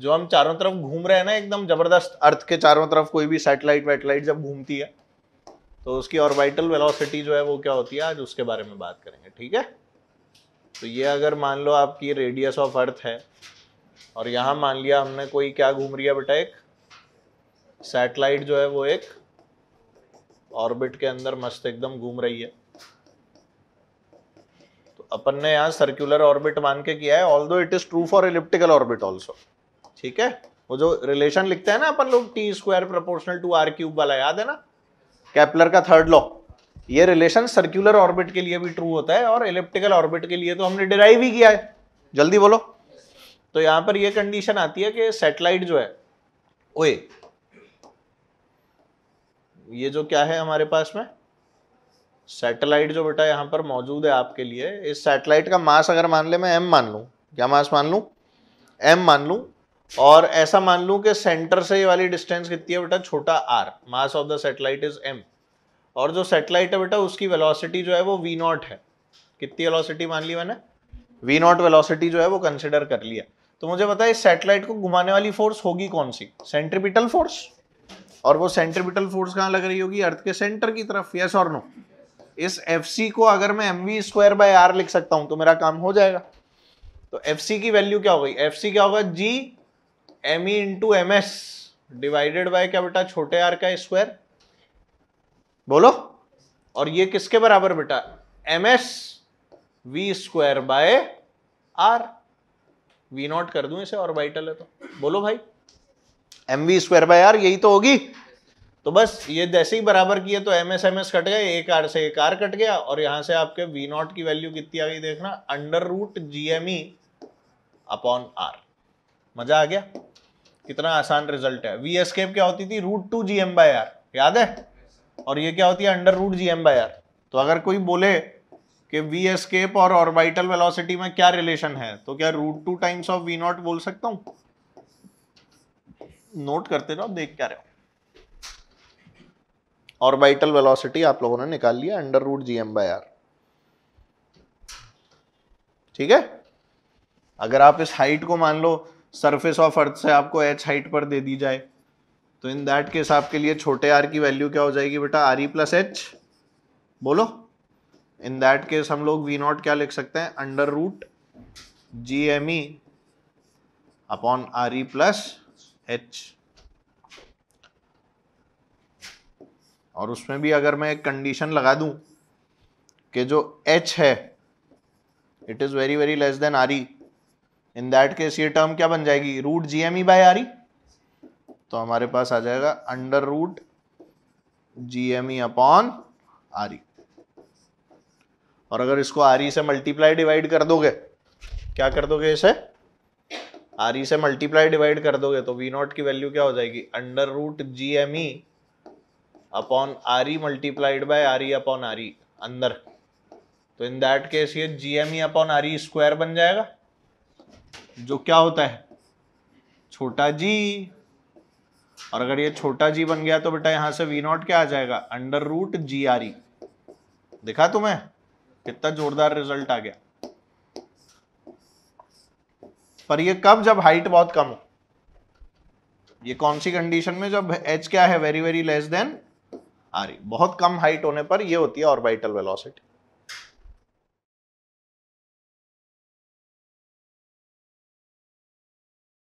जो हम चारों तरफ घूम रहे हैं ना एकदम जबरदस्त अर्थ के चारों तरफ कोई भी सैटेलाइट वैटेलाइट जब घूमती है तो उसकी ऑर्बिटल वेलोसिटी जो है वो क्या होती है आज उसके बारे में बात करेंगे ठीक है तो ये अगर मान लो आपकी रेडियस ऑफ अर्थ है और यहाँ मान लिया हमने कोई क्या घूम रही है बेटा एक सैटेलाइट जो है वो एक ऑर्बिट के अंदर मस्त एकदम घूम रही है तो अपन ने यहाँ सर्क्यूलर ऑर्बिट मान के किया है all it is true for elliptical orbit also ठीक है वो जो रिलेशन लिखते हैं ना अपन लोग T square proportional to R cube वाला याद है ना कैपलर का थर्ड लॉ ये रिलेशन सर्कुलर ऑर्बिट के लिए भी ट्रू होता है और इलेप्टिकल ऑर्बिट के लिए तो हमने डिराइव ही किया है जल्दी बोलो तो यहां पर यह कंडीशन आती है कि सेटेलाइट जो है ओए ये जो क्या है हमारे पास में सेटेलाइट जो बेटा यहां पर मौजूद है आपके लिए इस सैटेलाइट का मास अगर मान ले मैं एम मान लू क्या मास मान लू एम मान लू और ऐसा मान लूं कि सेंटर से ये वाली डिस्टेंस कितनी है बेटा छोटा R mass of the satellite is M और जो सेटेलाइट है बेटा उसकी वेलोसिटी जो है वो वी नॉट है कितनी वेलोसिटी मान ली मैंने वी नॉट वेलोसिटी जो है वो कंसिडर कर लिया तो मुझे बताइए सेटेलाइट को घुमाने वाली फोर्स होगी कौन सी सेंट्रीपिटल फोर्स और वो सेंट्रीपिटल फोर्स कहाँ लग रही होगी अर्थ के सेंटर की तरफ यस और नो इस एफ को अगर मैं M V square by R लिख सकता हूँ तो मेरा काम हो जाएगा तो एफ की वैल्यू क्या हो गई एफ क्या होगा G M E into M S divided by क्या बेटा छोटे आर का स्क्वायर बोलो और ये किसके बराबर बेटा M S V square by R V not कर दूं इसे और वाइटल है तो बोलो भाई M V square by R यही तो होगी तो बस ये जैसे ही बराबर किए तो M S M S cut गए एक आर से एक आर कट गया और यहां से आपके वी नॉट की वैल्यू कितनी आ गई देखना under root G M E upon R मजा आ गया कितना आसान रिजल्ट है वी एस्केप क्या होती थी root two G M by R याद है और ये क्या होती है under root G M by R तो अगर कोई बोले कि वी एस्केप और ऑर्बिटल वेलोसिटी में क्या रिलेशन है तो क्या root two times of V not बोल सकता हूं नोट करते रहो देख क्या रहे हो ऑर्बिटल वेलोसिटी आप लोगों ने निकाल लिया under root G M by R ठीक है अगर आप इस हाइट को मान लो सरफेस ऑफ अर्थ से आपको एच हाइट पर दे दी जाए तो इन दैट केस आपके लिए छोटे आर की वैल्यू क्या हो जाएगी बेटा आर ई प्लस एच बोलो इन दैट केस हम लोग वी नॉट क्या लिख सकते हैं under root G M E upon R E plus H और उसमें भी अगर मैं एक कंडीशन लगा दूं कि जो एच है it is very very less than R E in that case ये टर्म क्या बन जाएगी root G M E by R E तो हमारे पास आ जाएगा under root G M E upon R E और अगर इसको आर ई e से मल्टीप्लाई डिवाइड कर दोगे क्या कर दोगे इसे आर ई e से मल्टीप्लाई डिवाइड कर दोगे तो वी नॉट की वैल्यू क्या हो जाएगी under root G M E upon R E multiplied by R E upon R E अंदर तो इन दैट केस ये G M E upon R E square बन जाएगा जो क्या होता है छोटा जी और अगर ये छोटा जी बन गया तो बेटा यहां से वी नॉट क्या आ जाएगा under root G R E दिखा तुम्हें कितना जोरदार रिजल्ट आ गया पर ये कब जब हाइट बहुत कम हो ये कौन सी कंडीशन में जब एच क्या है very very less than R रही बहुत कम हाइट होने पर ये होती है ऑर्बिटल वेलोसिटी